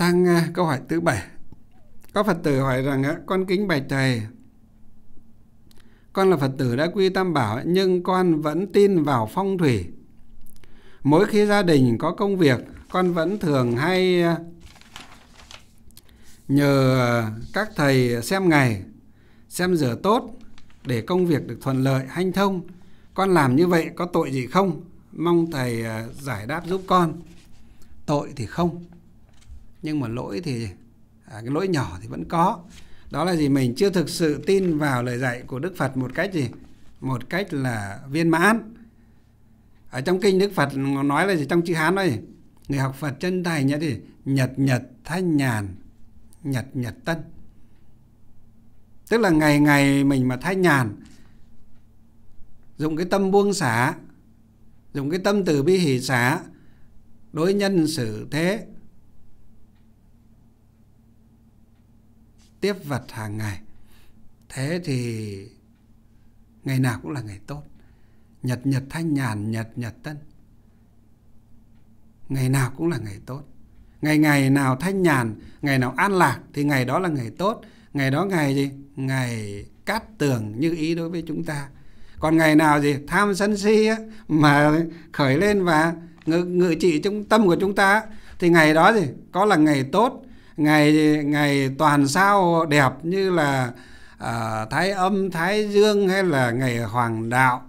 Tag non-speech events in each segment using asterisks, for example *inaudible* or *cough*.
Sang à, câu hỏi thứ bảy. Có Phật tử hỏi rằng à, con kính bạch thầy. Con là Phật tử đã quy tam bảo nhưng con vẫn tin vào phong thủy. Mỗi khi gia đình có công việc, con vẫn thường hay à, nhờ các thầy xem ngày, xem giờ tốt để công việc được thuận lợi, hanh thông. Con làm như vậy có tội gì không? Mong thầy giải đáp giúp con. Tội thì không nhưng mà lỗi thì à, cái lỗi nhỏ thì vẫn có đó là gì mình chưa thực sự tin vào lời dạy của đức phật một cách gì một cách là viên mãn ở trong kinh đức phật nói là gì trong chữ hán nói người học phật chân thành nhật thì nhật nhật thanh nhàn nhật nhật tân tức là ngày ngày mình mà thanh nhàn dùng cái tâm buông xả dùng cái tâm từ bi hỷ xả đối nhân xử thế tiếp vật hàng ngày thế thì ngày nào cũng là ngày tốt nhật nhật thanh nhàn nhật nhật tân ngày nào cũng là ngày tốt ngày ngày nào thanh nhàn ngày nào an lạc thì ngày đó là ngày tốt ngày đó ngày gì ngày cát tường như ý đối với chúng ta còn ngày nào gì tham sân si á, mà khởi lên và ngự, ngự trị trong tâm của chúng ta thì ngày đó gì có là ngày tốt ngày ngày toàn sao đẹp như là à, thái âm thái dương hay là ngày hoàng đạo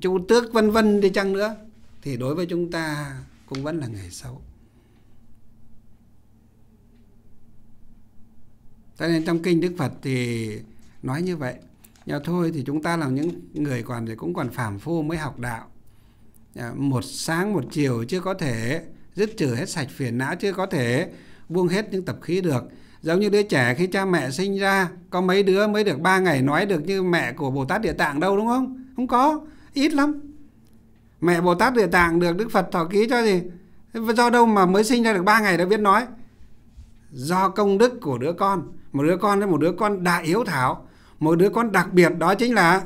chu tước vân vân đi chăng nữa thì đối với chúng ta cũng vẫn là ngày xấu cho nên trong kinh đức phật thì nói như vậy nhưng thôi thì chúng ta là những người còn thì cũng còn phàm phu mới học đạo một sáng một chiều chưa có thể dứt trừ hết sạch phiền não chưa có thể buông hết những tập khí được giống như đứa trẻ khi cha mẹ sinh ra có mấy đứa mới được 3 ngày nói được như mẹ của Bồ Tát Địa Tạng đâu đúng không không có ít lắm mẹ Bồ Tát Địa Tạng được Đức Phật thọ ký cho gì do đâu mà mới sinh ra được 3 ngày đã biết nói do công đức của đứa con một đứa con là một đứa con đại hiếu thảo một đứa con đặc biệt đó chính là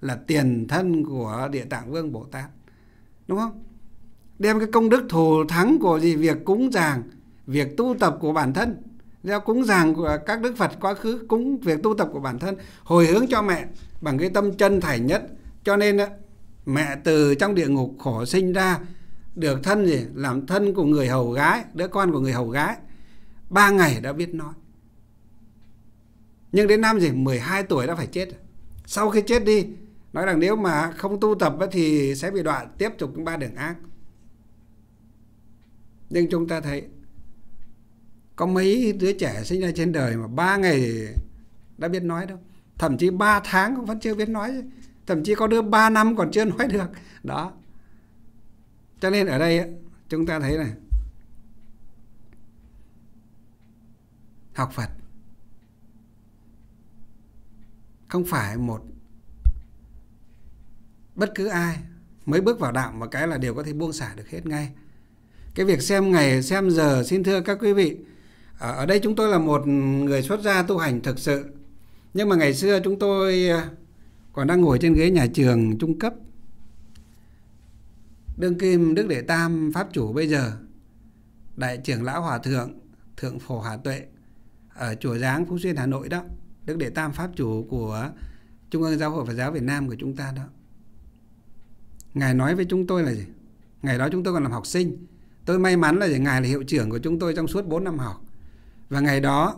là tiền thân của địa tạng vương bồ tát đúng không đem cái công đức thù thắng của gì việc cúng dường việc tu tập của bản thân gieo cúng dường của các đức phật quá khứ cúng việc tu tập của bản thân hồi hướng cho mẹ bằng cái tâm chân thành nhất cho nên mẹ từ trong địa ngục khổ sinh ra được thân gì làm thân của người hầu gái đứa con của người hầu gái ba ngày đã biết nói nhưng đến năm gì 12 tuổi đã phải chết sau khi chết đi nói rằng nếu mà không tu tập thì sẽ bị đoạn tiếp tục ba đường ác nhưng chúng ta thấy có mấy đứa trẻ sinh ra trên đời mà ba ngày đã biết nói đâu thậm chí ba tháng cũng vẫn chưa biết nói thậm chí có đứa ba năm còn chưa nói được đó cho nên ở đây chúng ta thấy này học Phật không phải một bất cứ ai mới bước vào đạo mà cái là đều có thể buông xả được hết ngay cái việc xem ngày xem giờ xin thưa các quý vị ở đây chúng tôi là một người xuất gia tu hành thực sự nhưng mà ngày xưa chúng tôi à, còn đang ngồi trên ghế nhà trường trung cấp đương kim đức đệ tam pháp chủ bây giờ đại trưởng lão hòa thượng thượng phổ hòa tuệ ở chùa giáng phú xuyên hà nội đó đức đệ tam pháp chủ của trung ương giáo hội phật giáo việt nam của chúng ta đó ngài nói với chúng tôi là gì ngày đó chúng tôi còn làm học sinh tôi may mắn là gì ngài là hiệu trưởng của chúng tôi trong suốt 4 năm học và ngày đó,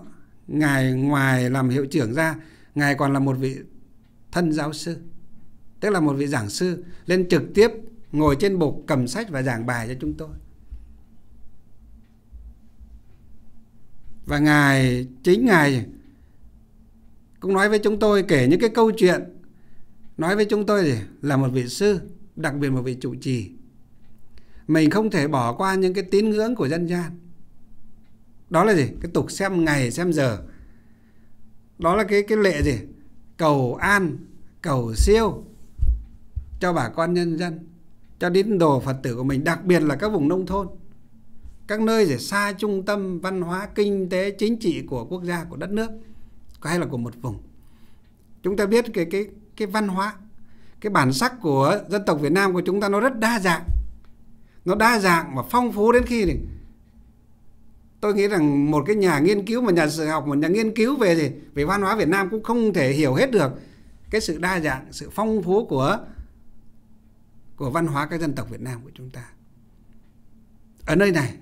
Ngài ngoài làm hiệu trưởng ra, Ngài còn là một vị thân giáo sư, tức là một vị giảng sư, lên trực tiếp ngồi trên bục cầm sách và giảng bài cho chúng tôi. Và Ngài, chính Ngài cũng nói với chúng tôi kể những cái câu chuyện nói với chúng tôi gì là một vị sư đặc biệt một vị trụ trì mình không thể bỏ qua những cái tín ngưỡng của dân gian đó là gì cái tục xem ngày xem giờ đó là cái cái lệ gì cầu an cầu siêu cho bà con nhân dân cho đến đồ phật tử của mình đặc biệt là các vùng nông thôn các nơi để xa trung tâm văn hóa kinh tế chính trị của quốc gia của đất nước hay là của một vùng chúng ta biết cái cái cái văn hóa cái bản sắc của dân tộc Việt Nam của chúng ta nó rất đa dạng nó đa dạng và phong phú đến khi này tôi nghĩ rằng một cái nhà nghiên cứu mà nhà sử học một nhà nghiên cứu về gì về văn hóa Việt Nam cũng không thể hiểu hết được cái sự đa dạng sự phong phú của của văn hóa các dân tộc Việt Nam của chúng ta ở nơi này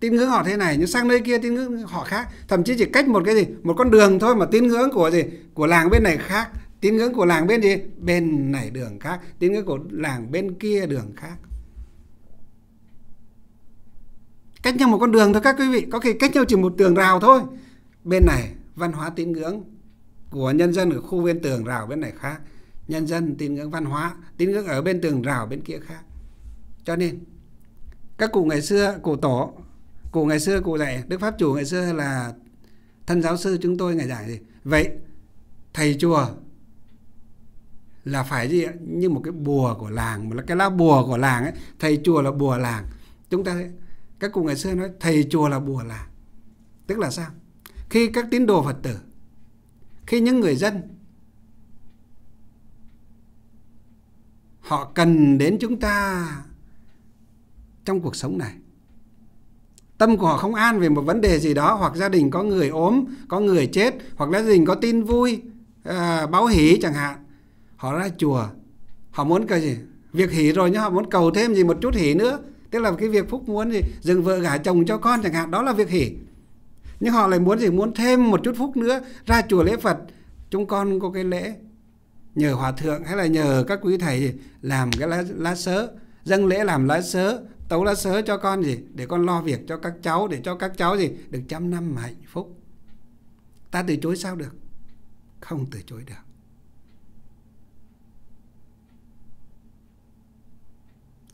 tín ngưỡng họ thế này nhưng sang nơi kia tín ngưỡng họ khác thậm chí chỉ cách một cái gì một con đường thôi mà tín ngưỡng của gì của làng bên này khác tín ngưỡng của làng bên gì bên này đường khác tín ngưỡng của làng bên kia đường khác cách nhau một con đường thôi các quý vị có khi cách nhau chỉ một tường rào thôi bên này văn hóa tín ngưỡng của nhân dân ở khu bên tường rào bên này khác nhân dân tín ngưỡng văn hóa tín ngưỡng ở bên tường rào bên kia khác cho nên các cụ ngày xưa cụ tổ cụ ngày xưa cụ dạy đức pháp chủ ngày xưa là thân giáo sư chúng tôi ngày giảng gì vậy thầy chùa là phải gì như một cái bùa của làng một cái lá bùa của làng ấy thầy chùa là bùa làng chúng ta các cụ ngày xưa nói thầy chùa là bùa là tức là sao khi các tín đồ phật tử khi những người dân họ cần đến chúng ta trong cuộc sống này tâm của họ không an về một vấn đề gì đó hoặc gia đình có người ốm có người chết hoặc gia đình có tin vui à, báo hỷ chẳng hạn họ ra chùa họ muốn cái gì việc hỷ rồi nhưng họ muốn cầu thêm gì một chút hỷ nữa tức là cái việc phúc muốn gì dừng vợ gả chồng cho con chẳng hạn đó là việc hỷ nhưng họ lại muốn gì muốn thêm một chút phúc nữa ra chùa lễ phật chúng con có cái lễ nhờ hòa thượng hay là nhờ các quý thầy gì, làm cái lá, lá sớ dâng lễ làm lá sớ tấu lá sớ cho con gì để con lo việc cho các cháu để cho các cháu gì được trăm năm mà hạnh phúc ta từ chối sao được không từ chối được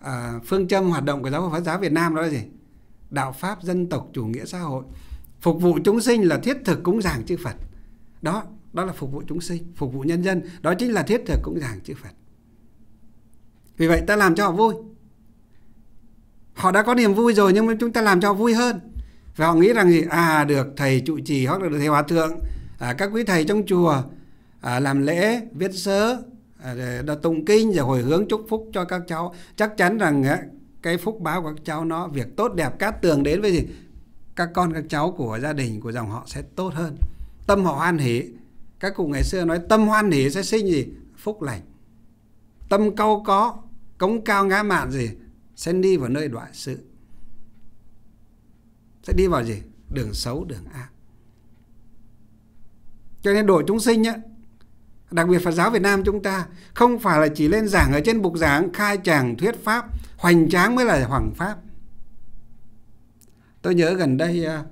à, phương châm hoạt động của giáo hội Phật giáo Việt Nam đó là gì? Đạo pháp dân tộc chủ nghĩa xã hội. Phục vụ chúng sinh là thiết thực cúng giảng chư Phật. Đó, đó là phục vụ chúng sinh, phục vụ nhân dân, đó chính là thiết thực cúng giảng chư Phật. Vì vậy ta làm cho họ vui. Họ đã có niềm vui rồi nhưng mà chúng ta làm cho họ vui hơn. Và họ nghĩ rằng gì? À được thầy trụ trì hoặc là được thầy hòa thượng, à, các quý thầy trong chùa à, làm lễ, viết sớ, À, đã tụng kinh và hồi hướng chúc phúc cho các cháu chắc chắn rằng cái phúc báo của các cháu nó việc tốt đẹp cát tường đến với gì các con các cháu của gia đình của dòng họ sẽ tốt hơn tâm họ hoan hỷ các cụ ngày xưa nói tâm hoan hỷ sẽ sinh gì phúc lành tâm câu có cống cao ngã mạn gì sẽ đi vào nơi đoạn sự sẽ đi vào gì đường xấu đường ác cho nên đổi chúng sinh á đặc biệt Phật giáo Việt Nam chúng ta không phải là chỉ lên giảng ở trên bục giảng khai tràng thuyết pháp hoành tráng mới là hoàng pháp tôi nhớ gần đây à,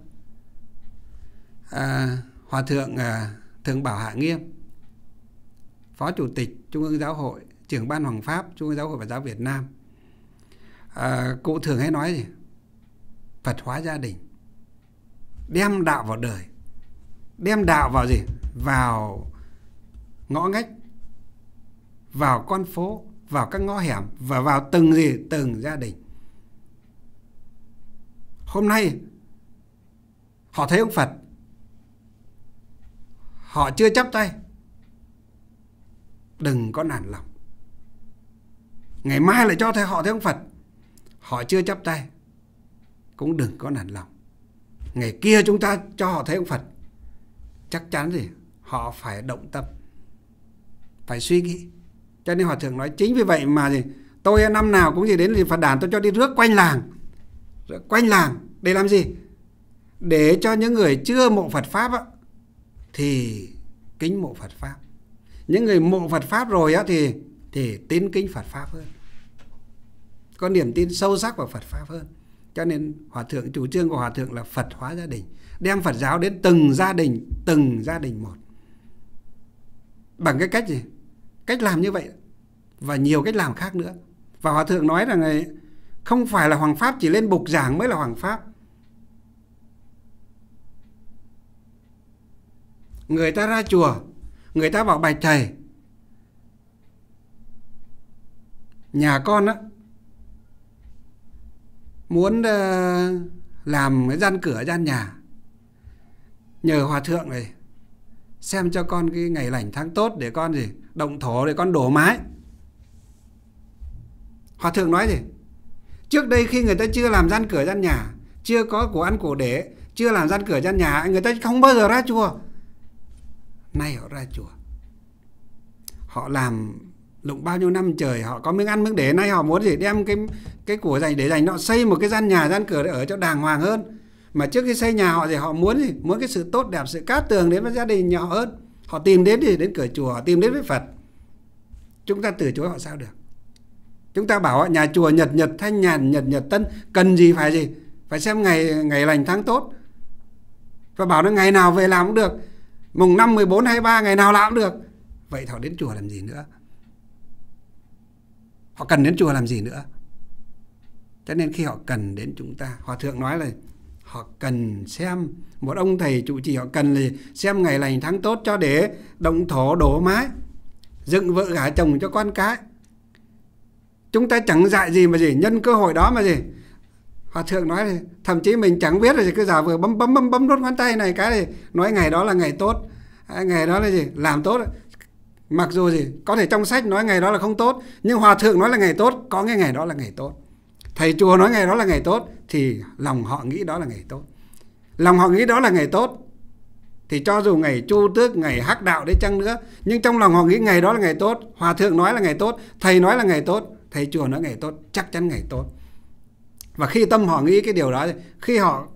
à, hòa thượng à, thượng bảo hạ nghiêm phó chủ tịch trung ương giáo hội trưởng ban hoàng pháp trung ương giáo hội Phật giáo Việt Nam à, cụ thường hay nói gì Phật hóa gia đình đem đạo vào đời đem đạo vào gì vào ngõ ngách vào con phố vào các ngõ hẻm và vào từng gì từng gia đình hôm nay họ thấy ông phật họ chưa chắp tay đừng có nản lòng ngày mai lại cho thấy họ thấy ông phật họ chưa chắp tay cũng đừng có nản lòng ngày kia chúng ta cho họ thấy ông phật chắc chắn gì họ phải động tâm phải suy nghĩ cho nên hòa thượng nói chính vì vậy mà gì tôi năm nào cũng gì đến gì phật đàn tôi cho đi rước quanh làng rước quanh làng để làm gì để cho những người chưa mộ Phật pháp á, thì kính mộ Phật pháp những người mộ Phật pháp rồi á thì thì tín kính Phật pháp hơn có niềm tin sâu sắc vào Phật pháp hơn cho nên hòa thượng chủ trương của hòa thượng là Phật hóa gia đình đem Phật giáo đến từng gia đình từng gia đình một bằng cái cách gì cách làm như vậy và nhiều cách làm khác nữa và hòa thượng nói rằng này không phải là hoàng pháp chỉ lên bục giảng mới là hoàng pháp người ta ra chùa người ta vào bài thầy nhà con á muốn ờ, làm cái gian cửa gian nhà nhờ hòa thượng này xem cho con cái ngày lành tháng tốt để con gì động thổ để con đổ mái hòa thượng nói gì trước đây khi người ta chưa làm gian cửa gian nhà chưa có của ăn cổ để chưa làm gian cửa gian nhà người ta không bao giờ ra chùa nay họ ra chùa họ làm lụng bao nhiêu năm trời họ có miếng ăn miếng để nay họ muốn gì đem cái cái của dành để dành nọ xây một cái gian nhà gian cửa để ở cho đàng hoàng hơn mà trước khi xây nhà họ thì họ muốn gì muốn cái sự tốt đẹp sự cát tường đến với gia đình nhỏ hơn họ tìm đến thì đến cửa chùa họ tìm đến với phật chúng ta từ chối họ sao được chúng ta bảo nhà chùa nhật nhật thanh nhàn nhật nhật tân cần gì phải gì phải xem ngày ngày lành tháng tốt và bảo nó ngày nào về làm cũng được mùng năm 14, 23 ngày nào làm cũng được vậy họ đến chùa làm gì nữa họ cần đến chùa làm gì nữa cho nên khi họ cần đến chúng ta hòa thượng nói là họ cần xem một ông thầy trụ trì họ cần là xem ngày lành tháng tốt cho để động thổ đổ mái dựng vợ gả chồng cho con cái chúng ta chẳng dạy gì mà gì nhân cơ hội đó mà gì hòa thượng nói thậm chí mình chẳng biết là gì cứ giả vừa bấm bấm bấm bấm đốt ngón tay này cái này nói ngày đó là ngày tốt à, ngày đó là gì làm tốt mặc dù gì có thể trong sách nói ngày đó là không tốt nhưng hòa thượng nói là ngày tốt có cái ngày đó là ngày tốt thầy chùa nói ngày đó là ngày tốt thì lòng họ nghĩ đó là ngày tốt lòng họ nghĩ đó là ngày tốt thì cho dù ngày chu tước ngày hắc đạo đấy chăng nữa nhưng trong lòng họ nghĩ ngày đó là ngày tốt hòa thượng nói là ngày tốt thầy nói là ngày tốt thầy chùa nói ngày tốt chắc chắn ngày tốt và khi tâm họ nghĩ cái điều đó khi họ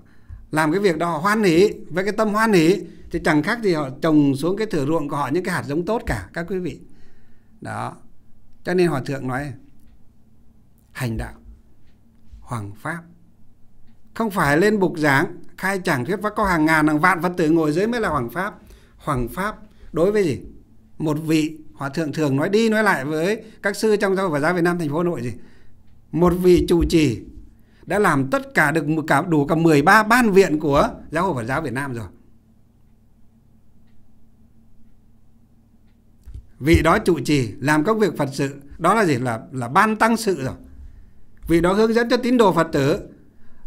làm cái việc đó họ hoan hỉ với cái tâm hoan hỉ thì chẳng khác gì họ trồng xuống cái thửa ruộng của họ những cái hạt giống tốt cả các quý vị đó cho nên hòa thượng nói hành đạo Hoàng Pháp. Không phải lên bục giảng, khai chẳng thuyết pháp có hàng ngàn, hàng vạn Phật tử ngồi dưới mới là Hoàng Pháp. Hoàng Pháp đối với gì? Một vị Hòa Thượng thường nói đi nói lại với các sư trong giáo hội Phật giáo Việt Nam thành phố Hà Nội gì? Một vị trụ trì đã làm tất cả được cả đủ cả 13 ban viện của giáo hội Phật giáo Việt Nam rồi. Vị đó trụ trì làm các việc Phật sự, đó là gì là là ban tăng sự rồi vì nó hướng dẫn cho tín đồ Phật tử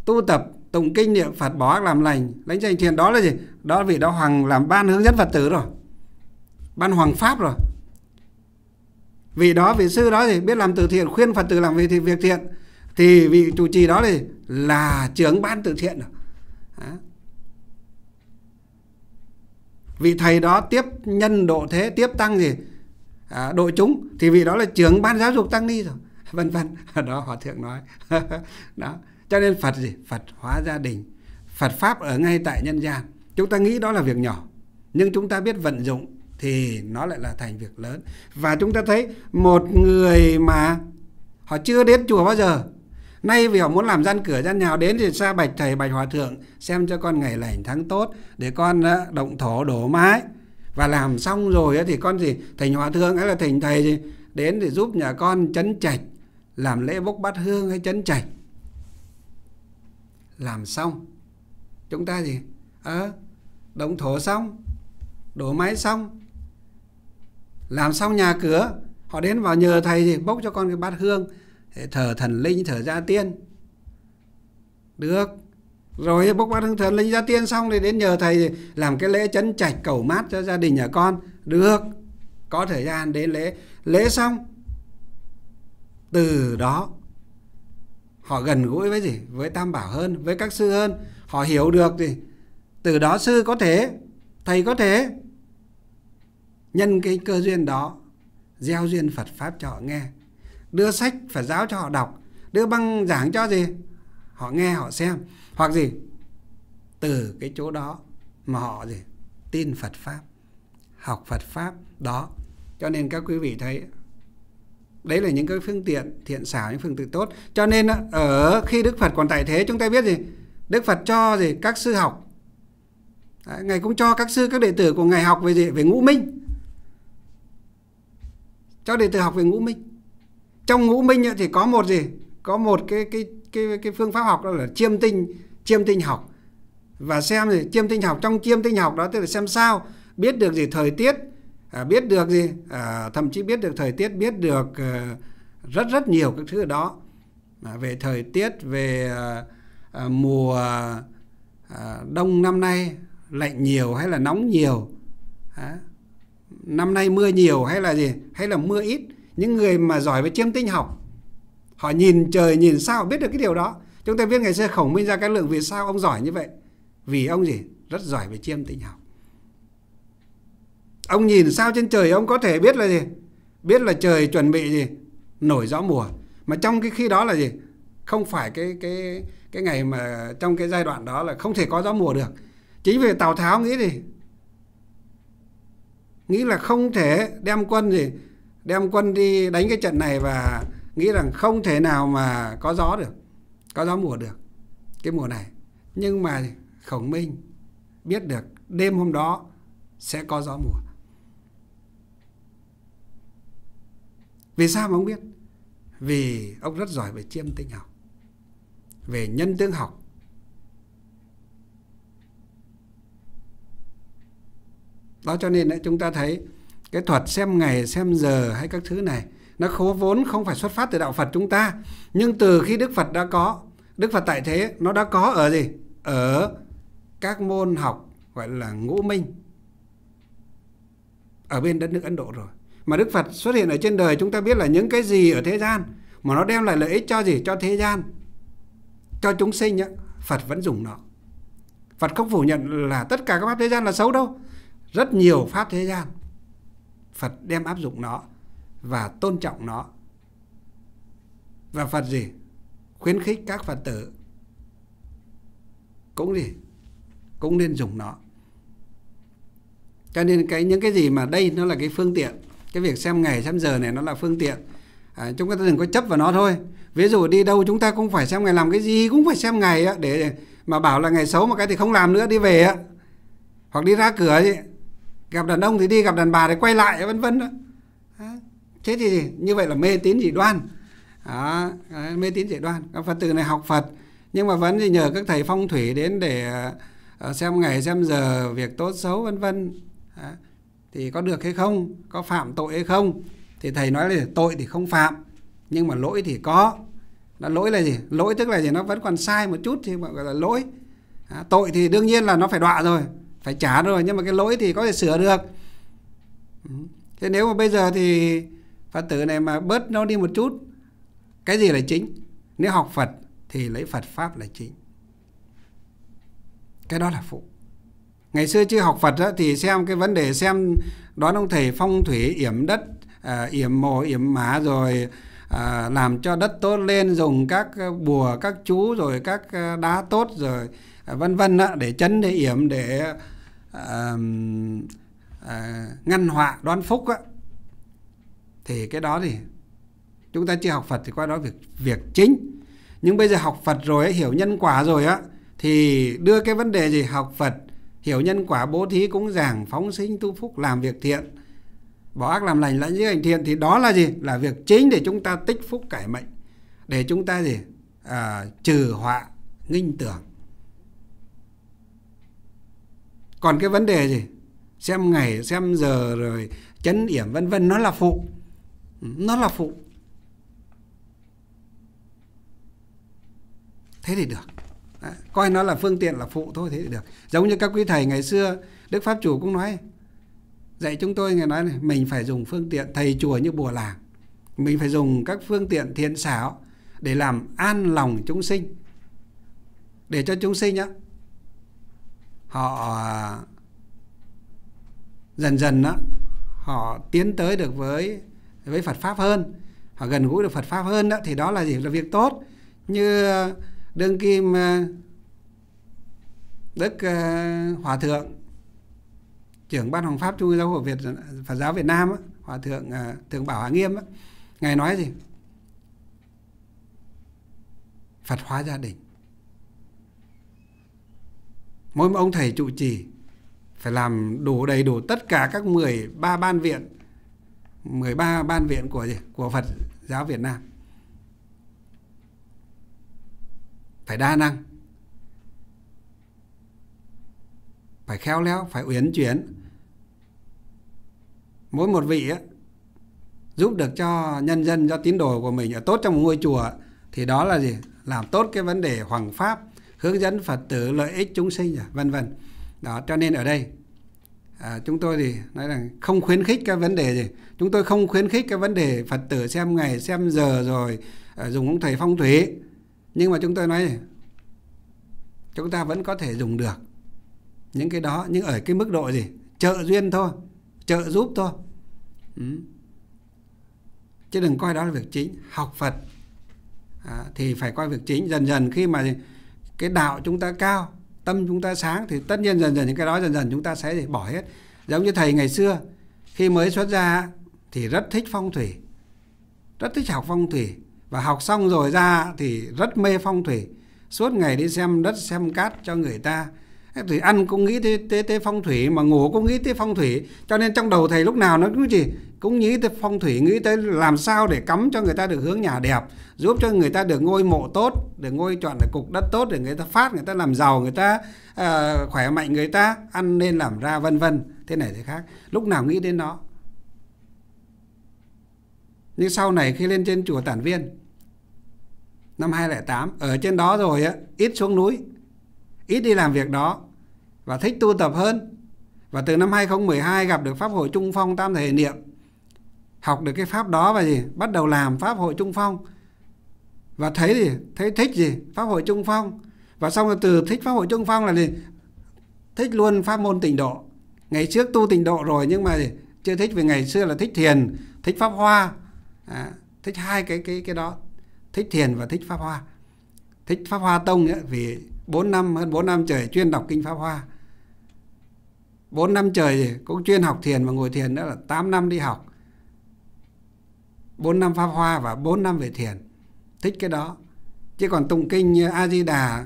tu tập tụng kinh niệm Phật bỏ làm lành lãnh danh thiền đó là gì đó vì đó hoàng làm ban hướng dẫn Phật tử rồi ban hoàng pháp rồi vì đó vị sư đó thì biết làm từ thiện khuyên Phật tử làm về thì việc thiện thì vị chủ trì đó thì là trưởng ban từ thiện rồi vị thầy đó tiếp nhân độ thế tiếp tăng gì à, độ chúng thì vị đó là trưởng ban giáo dục tăng ni rồi vân vân *laughs* đó hòa thượng nói *laughs* đó cho nên phật gì phật hóa gia đình phật pháp ở ngay tại nhân gian chúng ta nghĩ đó là việc nhỏ nhưng chúng ta biết vận dụng thì nó lại là thành việc lớn và chúng ta thấy một người mà họ chưa đến chùa bao giờ nay vì họ muốn làm gian cửa gian nhào đến thì xa bạch thầy bạch hòa thượng xem cho con ngày lành tháng tốt để con ờ, động thổ đổ mái và làm xong rồi thì con gì thành hòa thượng hay là thành thầy gì đến để giúp nhà con chấn trạch làm lễ bốc bát hương hay chấn chảy làm xong chúng ta gì ờ à, đóng thổ xong đổ máy xong làm xong nhà cửa họ đến vào nhờ thầy gì bốc cho con cái bát hương để thờ thần linh thờ gia tiên được rồi bốc bát hương thần linh gia tiên xong thì đến nhờ thầy thì làm cái lễ chấn trạch cầu mát cho gia đình nhà con được có thời gian đến lễ lễ xong từ đó họ gần gũi với gì với tam bảo hơn với các sư hơn họ hiểu được gì từ đó sư có thể thầy có thể nhân cái cơ duyên đó gieo duyên phật pháp cho họ nghe đưa sách phật giáo cho họ đọc đưa băng giảng cho gì họ nghe họ xem hoặc gì từ cái chỗ đó mà họ gì tin phật pháp học phật pháp đó cho nên các quý vị thấy đấy là những cái phương tiện thiện xảo những phương tiện tốt cho nên ở khi đức phật còn tại thế chúng ta biết gì đức phật cho gì các sư học đấy, ngài cũng cho các sư các đệ tử của ngài học về gì về ngũ minh cho đệ tử học về ngũ minh trong ngũ minh thì có một gì có một cái cái cái cái phương pháp học đó là chiêm tinh chiêm tinh học và xem gì chiêm tinh học trong chiêm tinh học đó tức là xem sao biết được gì thời tiết à, biết được gì à, thậm chí biết được thời tiết biết được à, rất rất nhiều các thứ đó à, về thời tiết về à, à, mùa à, đông năm nay lạnh nhiều hay là nóng nhiều à, năm nay mưa nhiều hay là gì hay là mưa ít những người mà giỏi về chiêm tinh học họ nhìn trời nhìn sao biết được cái điều đó chúng ta biết ngày xưa khổng minh ra cái lượng vì sao ông giỏi như vậy vì ông gì rất giỏi về chiêm tinh học Ông nhìn sao trên trời ông có thể biết là gì? Biết là trời chuẩn bị gì? Nổi gió mùa. Mà trong cái khi đó là gì? Không phải cái cái cái ngày mà trong cái giai đoạn đó là không thể có gió mùa được. Chính vì Tào Tháo nghĩ gì? Nghĩ là không thể đem quân gì đem quân đi đánh cái trận này và nghĩ rằng không thể nào mà có gió được, có gió mùa được cái mùa này. Nhưng mà Khổng Minh biết được đêm hôm đó sẽ có gió mùa vì sao mà ông biết vì ông rất giỏi về chiêm tinh học về nhân tướng học đó cho nên đấy, chúng ta thấy cái thuật xem ngày xem giờ hay các thứ này nó khố vốn không phải xuất phát từ đạo Phật chúng ta nhưng từ khi Đức Phật đã có Đức Phật tại thế nó đã có ở gì ở các môn học gọi là ngũ minh ở bên đất nước Ấn Độ rồi mà Đức Phật xuất hiện ở trên đời chúng ta biết là những cái gì ở thế gian mà nó đem lại lợi ích cho gì cho thế gian cho chúng sinh á, Phật vẫn dùng nó Phật không phủ nhận là tất cả các pháp thế gian là xấu đâu rất nhiều pháp thế gian Phật đem áp dụng nó và tôn trọng nó và Phật gì khuyến khích các Phật tử cũng gì cũng nên dùng nó cho nên cái những cái gì mà đây nó là cái phương tiện cái việc xem ngày xem giờ này nó là phương tiện à, chúng ta đừng có chấp vào nó thôi ví dụ đi đâu chúng ta cũng phải xem ngày làm cái gì cũng phải xem ngày á, để mà bảo là ngày xấu mà cái thì không làm nữa đi về á. hoặc đi ra cửa ấy, gặp đàn ông thì đi gặp đàn bà thì quay lại vân vân đó à, thế thì như vậy là mê tín dị đoan à, mê tín dị đoan các phật tử này học phật nhưng mà vẫn thì nhờ các thầy phong thủy đến để à, à, xem ngày xem giờ việc tốt xấu vân vân à, thì có được hay không có phạm tội hay không thì thầy nói là tội thì không phạm nhưng mà lỗi thì có là lỗi là gì lỗi tức là gì nó vẫn còn sai một chút thì gọi là lỗi à, tội thì đương nhiên là nó phải đọa rồi phải trả rồi nhưng mà cái lỗi thì có thể sửa được ừ. thế nếu mà bây giờ thì phật tử này mà bớt nó đi một chút cái gì là chính nếu học phật thì lấy phật pháp là chính cái đó là phụ ngày xưa chưa học Phật á, thì xem cái vấn đề xem đoán ông thầy phong thủy yểm đất à, yểm mồ yểm mã rồi à, làm cho đất tốt lên dùng các à, bùa các chú rồi các à, đá tốt rồi à, vân vân á, để chấn để yểm để à, à, ngăn họa đoán phúc á. thì cái đó thì chúng ta chưa học Phật thì qua đó việc việc chính nhưng bây giờ học Phật rồi ấy, hiểu nhân quả rồi á thì đưa cái vấn đề gì học Phật hiểu nhân quả bố thí cũng giảng phóng sinh tu phúc làm việc thiện bỏ ác làm lành lãnh giữ hành thiện thì đó là gì là việc chính để chúng ta tích phúc cải mệnh để chúng ta gì à, trừ họa nghinh tưởng còn cái vấn đề gì xem ngày xem giờ rồi chấn yểm vân vân nó là phụ nó là phụ thế thì được coi nó là phương tiện là phụ thôi thế thì được giống như các quý thầy ngày xưa đức pháp chủ cũng nói dạy chúng tôi ngày nói này mình phải dùng phương tiện thầy chùa như bùa làng mình phải dùng các phương tiện thiện xảo để làm an lòng chúng sinh để cho chúng sinh á họ dần dần á họ tiến tới được với với Phật pháp hơn họ gần gũi được Phật pháp hơn đó thì đó là gì là việc tốt như đương kim ờ, đức ờ, hòa thượng trưởng ban hoàng pháp trung ương giáo hội việt phật giáo việt nam hòa thượng ờ, thượng bảo hòa nghiêm ngài nói gì phật hóa gia đình mỗi một ông thầy trụ trì phải làm đủ đầy đủ tất cả các 13 ban viện 13 ban viện của gì? của Phật giáo Việt Nam phải đa năng phải khéo léo phải uyển chuyển mỗi một vị ấy, giúp được cho nhân dân cho tín đồ của mình ở tốt trong ngôi chùa thì đó là gì làm tốt cái vấn đề hoàng pháp hướng dẫn phật tử lợi ích chúng sinh à, vân vân đó cho nên ở đây à, chúng tôi thì nói rằng không khuyến khích cái vấn đề gì chúng tôi không khuyến khích cái vấn đề phật tử xem ngày xem giờ rồi à, dùng ông thầy phong thủy nhưng mà chúng tôi nói chúng ta vẫn có thể dùng được những cái đó nhưng ở cái mức độ gì trợ duyên thôi trợ giúp thôi ừ. chứ đừng coi đó là việc chính học phật à, thì phải coi việc chính dần dần khi mà cái đạo chúng ta cao tâm chúng ta sáng thì tất nhiên dần dần những cái đó dần dần chúng ta sẽ bỏ hết giống như thầy ngày xưa khi mới xuất gia thì rất thích phong thủy rất thích học phong thủy và học xong rồi ra thì rất mê phong thủy suốt ngày đi xem đất xem cát cho người ta thì ăn cũng nghĩ tới, tới, tới phong thủy mà ngủ cũng nghĩ tới phong thủy cho nên trong đầu thầy lúc nào nó cũng gì cũng nghĩ tới phong thủy nghĩ tới làm sao để cắm cho người ta được hướng nhà đẹp giúp cho người ta được ngôi mộ tốt để ngôi chọn được cục đất tốt để người ta phát người ta làm giàu người ta uh, khỏe mạnh người ta ăn nên làm ra vân vân thế này thế khác lúc nào nghĩ đến nó nhưng sau này khi lên trên chùa tản viên năm 2008 ở trên đó rồi á ít xuống núi ít đi làm việc đó và thích tu tập hơn và từ năm 2012 gặp được pháp hội Trung Phong Tam Thể Niệm học được cái pháp đó và gì bắt đầu làm pháp hội Trung Phong và thấy gì thấy thích gì pháp hội Trung Phong và xong rồi từ thích pháp hội Trung Phong là gì thích luôn pháp môn tịnh độ ngày trước tu tịnh độ rồi nhưng mà gì? chưa thích vì ngày xưa là thích thiền thích pháp hoa à, thích hai cái cái cái đó thích thiền và thích pháp hoa thích pháp hoa tông ấy, vì 4 năm hơn 4 năm trời chuyên đọc kinh pháp hoa 4 năm trời cũng chuyên học thiền và ngồi thiền nữa là 8 năm đi học 4 năm pháp hoa và 4 năm về thiền thích cái đó chứ còn tụng kinh a di đà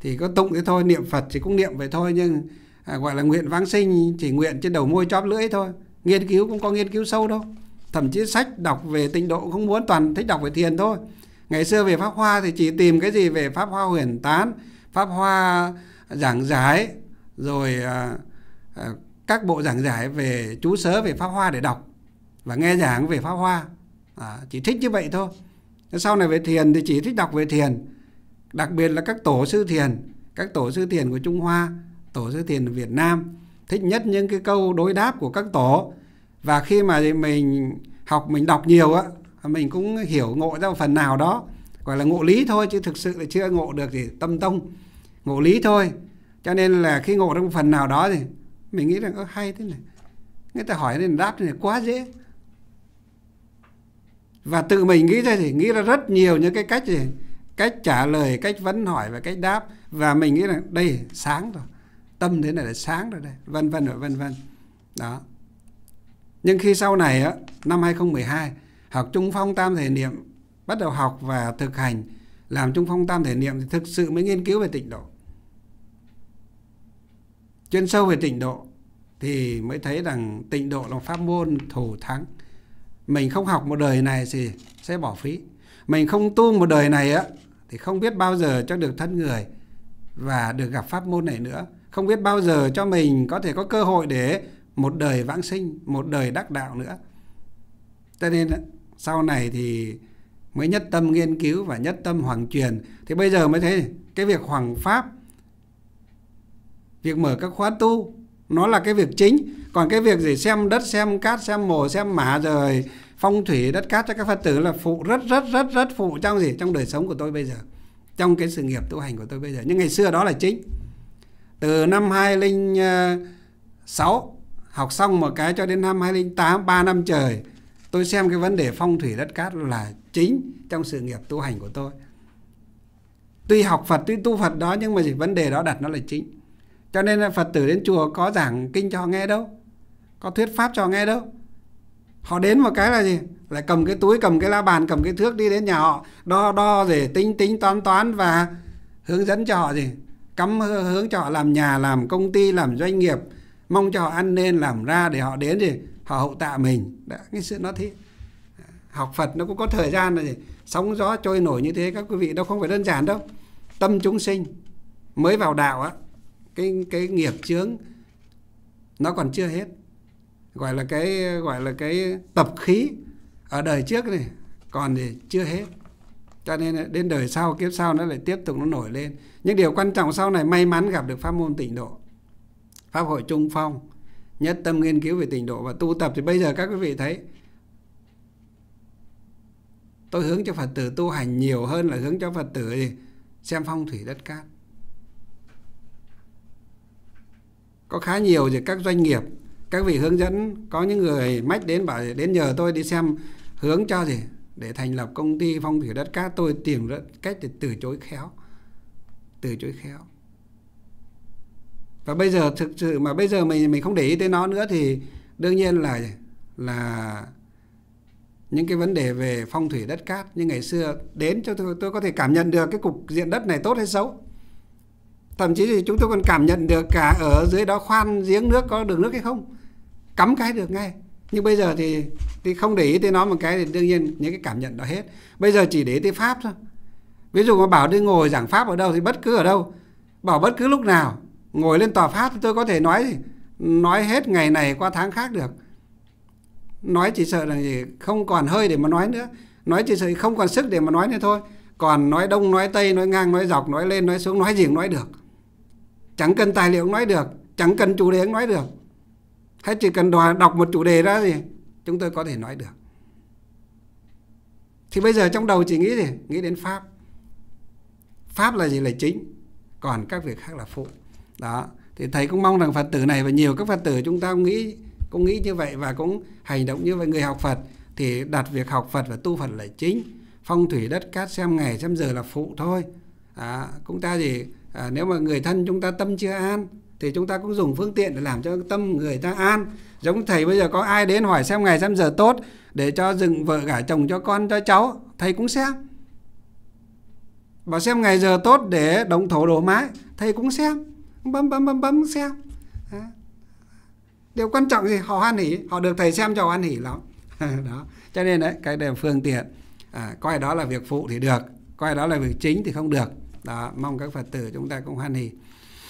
thì có tụng thế thôi niệm phật thì cũng niệm vậy thôi nhưng à, gọi là nguyện vãng sinh chỉ nguyện trên đầu môi chóp lưỡi thôi nghiên cứu cũng có nghiên cứu sâu đâu thậm chí sách đọc về tịnh độ cũng muốn toàn thích đọc về thiền thôi ngày xưa về pháp hoa thì chỉ tìm cái gì về pháp hoa huyền tán pháp hoa giảng giải rồi à, à, các bộ giảng giải về chú sớ về pháp hoa để đọc và nghe giảng về pháp hoa à, chỉ thích như vậy thôi sau này về thiền thì chỉ thích đọc về thiền đặc biệt là các tổ sư thiền các tổ sư thiền của trung hoa tổ sư thiền ở việt nam thích nhất những cái câu đối đáp của các tổ và khi mà mình học mình đọc nhiều á mình cũng hiểu ngộ ra phần nào đó gọi là ngộ lý thôi chứ thực sự là chưa ngộ được thì tâm tông ngộ lý thôi cho nên là khi ngộ một phần nào đó thì mình nghĩ rằng ơ hay thế này người ta hỏi nên đáp này quá dễ và tự mình nghĩ ra thì nghĩ ra rất nhiều những cái cách gì cách trả lời cách vấn hỏi và cách đáp và mình nghĩ là đây sáng rồi tâm thế này là sáng rồi đây vân vân và vân vân đó nhưng khi sau này á năm 2012 học trung phong tam thể niệm bắt đầu học và thực hành làm trung phong tam thể niệm thì thực sự mới nghiên cứu về tịnh độ chuyên sâu về tịnh độ thì mới thấy rằng tịnh độ là pháp môn thủ thắng mình không học một đời này thì sẽ bỏ phí mình không tu một đời này á thì không biết bao giờ cho được thân người và được gặp pháp môn này nữa không biết bao giờ cho mình có thể có cơ hội để một đời vãng sinh một đời đắc đạo nữa cho nên sau này thì mới nhất tâm nghiên cứu và nhất tâm hoàng truyền thì bây giờ mới thấy cái việc hoàng pháp việc mở các khóa tu nó là cái việc chính còn cái việc gì xem đất xem cát xem mồ xem mả rồi phong thủy đất cát cho các phật tử là phụ rất rất rất rất phụ trong gì trong đời sống của tôi bây giờ trong cái sự nghiệp tu hành của tôi bây giờ nhưng ngày xưa đó là chính từ năm 2006 ờ, học xong một cái cho đến năm 2008 3 năm trời tôi xem cái vấn đề phong thủy đất cát là chính trong sự nghiệp tu hành của tôi tuy học phật tuy tu phật đó nhưng mà gì vấn đề đó đặt nó là chính cho nên là phật tử đến chùa có giảng kinh cho nghe đâu có thuyết pháp cho nghe đâu họ đến một cái là gì lại cầm cái túi cầm cái la bàn cầm cái thước đi đến nhà họ đo đo để tính tính toán toán và hướng dẫn cho họ gì cắm hướng cho họ làm nhà làm công ty làm doanh nghiệp mong cho họ ăn nên làm ra để họ đến gì họ hậu tạ mình đã cái sự nó thế học Phật nó cũng có thời gian là sóng gió trôi nổi như thế các quý vị đâu không phải đơn giản đâu tâm chúng sinh mới vào đạo á cái cái nghiệp chướng nó còn chưa hết gọi là cái gọi là cái tập khí ở đời trước này còn thì chưa hết cho nên đến đời sau kiếp sau nó lại tiếp tục nó nổi lên nhưng điều quan trọng sau này may mắn gặp được pháp môn tịnh độ pháp hội trung phong nhất tâm nghiên cứu về tình độ và tu tập thì bây giờ các quý vị thấy tôi hướng cho phật tử tu hành nhiều hơn là hướng cho phật tử xem phong thủy đất cát có khá nhiều thì các doanh nghiệp các vị hướng dẫn có những người mách đến bảo đến nhờ tôi đi xem hướng cho gì để thành lập công ty phong thủy đất cát tôi tìm cách để từ chối khéo từ chối khéo và bây giờ thực sự mà bây giờ mình mình không để ý tới nó nữa thì đương nhiên là là những cái vấn đề về phong thủy đất cát như ngày xưa đến cho tôi, tôi có thể cảm nhận được cái cục diện đất này tốt hay xấu thậm chí thì chúng tôi còn cảm nhận được cả ở dưới đó khoan giếng nước có đường nước hay không cắm cái được ngay nhưng bây giờ thì thì không để ý tới nó một cái thì đương nhiên những cái cảm nhận đó hết bây giờ chỉ để ý tới pháp thôi ví dụ mà bảo đi ngồi giảng pháp ở đâu thì bất cứ ở đâu bảo bất cứ lúc nào ngồi lên tòa pháp tôi có thể nói nói hết ngày này qua tháng khác được nói chỉ sợ là gì không còn hơi để mà nói nữa nói chỉ sợ không còn sức để mà nói nữa thôi còn nói đông nói tây nói ngang nói dọc nói lên nói xuống nói gì cũng nói được chẳng cần tài liệu cũng nói được chẳng cần chủ đề cũng nói được hay chỉ cần đọc một chủ đề ra gì, chúng tôi có thể nói được thì bây giờ trong đầu chỉ nghĩ gì nghĩ đến pháp pháp là gì là chính còn các việc khác là phụ đó thì thầy cũng mong rằng phật tử này và nhiều các phật tử chúng ta cũng nghĩ cũng nghĩ như vậy và cũng hành động như vậy người học phật thì đặt việc học phật và tu phật là chính phong thủy đất cát xem ngày xem giờ là phụ thôi à, chúng ta gì à, nếu mà người thân chúng ta tâm chưa an thì chúng ta cũng dùng phương tiện để làm cho tâm người ta an giống thầy bây giờ có ai đến hỏi xem ngày xem giờ tốt để cho dựng vợ gả chồng cho con cho cháu thầy cũng xem và xem ngày giờ tốt để động thổ đổ mái thầy cũng xem bấm bấm bấm bấm xem đó. điều quan trọng gì họ hoan hỉ họ được thầy xem cho hoan hỉ lắm *laughs* đó cho nên đấy cái đề phương tiện à, coi đó là việc phụ thì được coi đó là việc chính thì không được đó mong các phật tử chúng ta cũng hoan hỉ